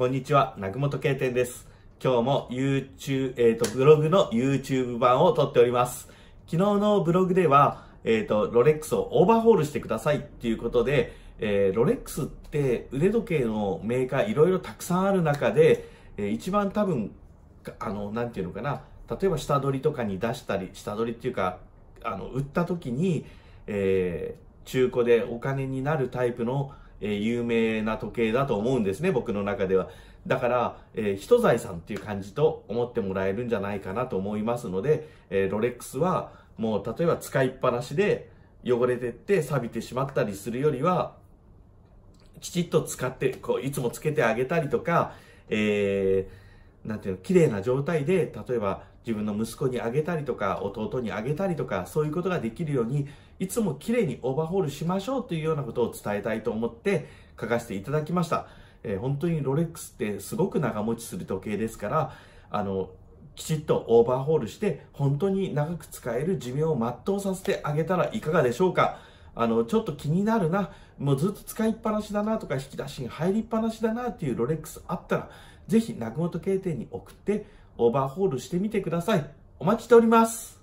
こんにちは、南本慶天です。今日も YouTube、えっ、ー、と、ブログの YouTube 版を撮っております。昨日のブログでは、えっ、ー、と、ロレックスをオーバーホールしてくださいっていうことで、えー、ロレックスって腕時計のメーカーいろいろたくさんある中で、えー、一番多分、あの、なんていうのかな、例えば下取りとかに出したり、下取りっていうか、あの、売った時に、えー、中古でお金になるタイプのえ有名な時計だと思うんですね、僕の中では。だから、えー、人財産っていう感じと思ってもらえるんじゃないかなと思いますので、えー、ロレックスはもう例えば使いっぱなしで汚れてって錆びてしまったりするよりは、きちっと使って、こう、いつもつけてあげたりとか、えーなんていうの、綺麗な状態で、例えば自分の息子にあげたりとか、弟にあげたりとか、そういうことができるように、いつも綺麗にオーバーホールしましょうというようなことを伝えたいと思って書かせていただきました。えー、本当にロレックスってすごく長持ちする時計ですから、あの、きちっとオーバーホールして、本当に長く使える寿命を全うさせてあげたらいかがでしょうか。あの、ちょっと気になるな、もうずっと使いっぱなしだなとか、引き出しに入りっぱなしだなっていうロレックスあったら、ぜひ、中本経営店に送って、オーバーホールしてみてください。お待ちしております。